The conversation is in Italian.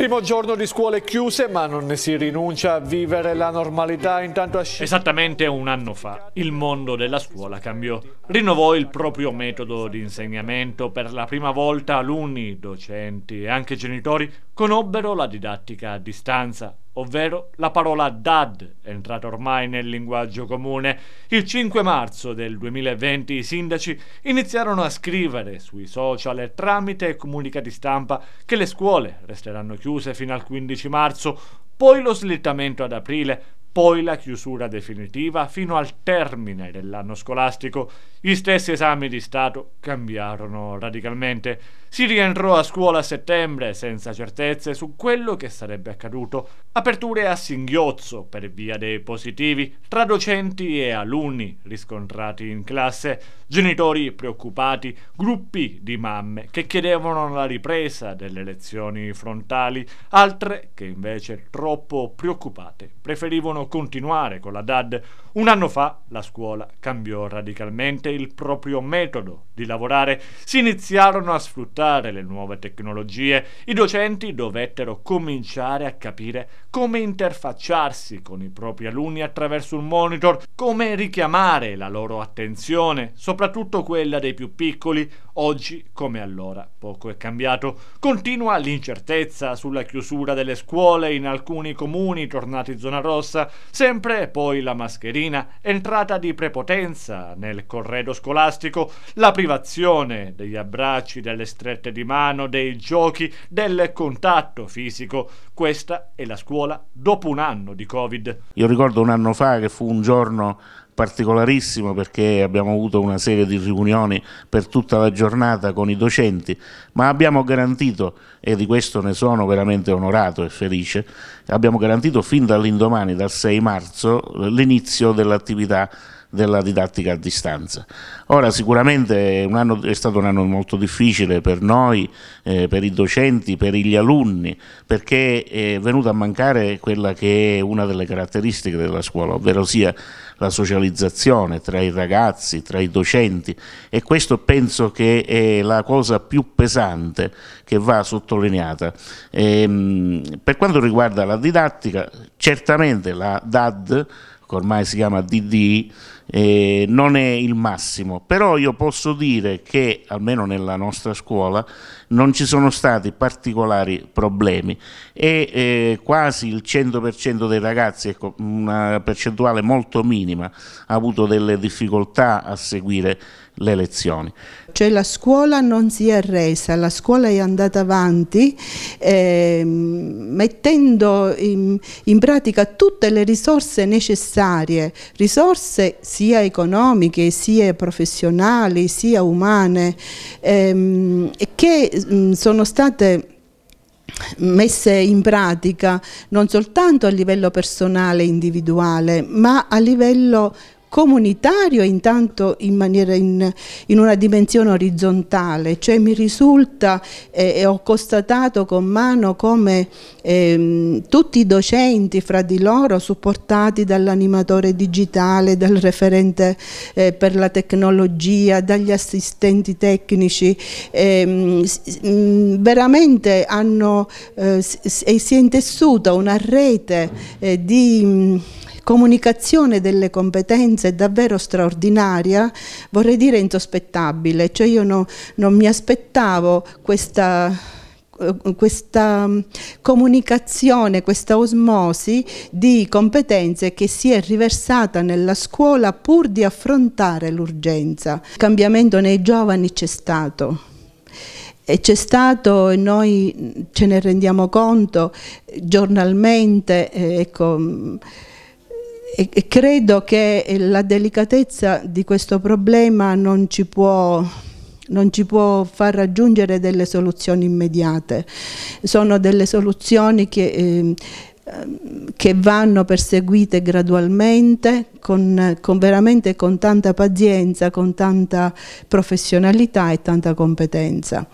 Primo giorno di scuole chiuse, ma non ne si rinuncia a vivere la normalità intanto a Scicli. Esattamente un anno fa, il mondo della scuola cambiò. Rinnovò il proprio metodo di insegnamento. Per la prima volta alunni, docenti e anche genitori conobbero la didattica a distanza, ovvero la parola DAD, entrata ormai nel linguaggio comune. Il 5 marzo del 2020 i sindaci iniziarono a scrivere sui social e tramite comunicati stampa che le scuole resteranno chiuse fino al 15 marzo, poi lo slittamento ad aprile, poi la chiusura definitiva fino al termine dell'anno scolastico. Gli stessi esami di Stato cambiarono radicalmente. Si rientrò a scuola a settembre senza certezze su quello che sarebbe accaduto. Aperture a singhiozzo per via dei positivi tra docenti e alunni riscontrati in classe, genitori preoccupati, gruppi di mamme che chiedevano la ripresa delle lezioni frontali, altre che invece troppo preoccupate preferivano devono continuare con la DAD. Un anno fa la scuola cambiò radicalmente il proprio metodo di lavorare, si iniziarono a sfruttare le nuove tecnologie, i docenti dovettero cominciare a capire come interfacciarsi con i propri alunni attraverso un monitor, come richiamare la loro attenzione, soprattutto quella dei più piccoli, Oggi, come allora, poco è cambiato. Continua l'incertezza sulla chiusura delle scuole in alcuni comuni tornati zona rossa, sempre poi la mascherina, entrata di prepotenza nel corredo scolastico, la privazione degli abbracci, delle strette di mano, dei giochi, del contatto fisico. Questa è la scuola dopo un anno di Covid. Io ricordo un anno fa che fu un giorno particolarissimo perché abbiamo avuto una serie di riunioni per tutta la giornata con i docenti, ma abbiamo garantito, e di questo ne sono veramente onorato e felice, abbiamo garantito fin dall'indomani, dal 6 marzo, l'inizio dell'attività della didattica a distanza. Ora sicuramente anno, è stato un anno molto difficile per noi, eh, per i docenti, per gli alunni, perché è venuta a mancare quella che è una delle caratteristiche della scuola, ovvero sia la socializzazione tra i ragazzi, tra i docenti e questo penso che è la cosa più pesante che va sottolineata. Ehm, per quanto riguarda la didattica, certamente la DAD ormai si chiama DD, eh, non è il massimo, però io posso dire che almeno nella nostra scuola non ci sono stati particolari problemi e eh, quasi il 100% dei ragazzi, ecco, una percentuale molto minima, ha avuto delle difficoltà a seguire le lezioni. Cioè la scuola non si è resa, la scuola è andata avanti. Ehm mettendo in, in pratica tutte le risorse necessarie, risorse sia economiche, sia professionali, sia umane, ehm, che mh, mm, sono state messe in pratica non soltanto a livello personale e individuale ma a livello comunitario intanto in, maniera, in, in, una dimensione orizzontale, cioè mi risulta eh, e ho constatato con mano come ehm, tutti i docenti fra di loro supportati dall'animatore digitale, dal referente eh, per la tecnologia, dagli assistenti tecnici, ehm, mm, veramente hanno eh, si è intessuta una rete eh, di comunicazione delle competenze è davvero straordinaria, vorrei dire insospettabile, cioè io no, non mi aspettavo questa eh, questa mm, comunicazione, questa osmosi di competenze che si è riversata nella scuola pur di affrontare l'urgenza. Il cambiamento nei giovani c'è stato. C'è stato e noi mm, ce ne rendiamo conto giornalmente, eh, ecco, mm, e credo che la delicatezza di questo problema non ci può non ci può far raggiungere delle soluzioni immediate, sono delle soluzioni che, eh, che vanno perseguite gradualmente, con, con veramente con tanta pazienza, con tanta professionalità e tanta competenza.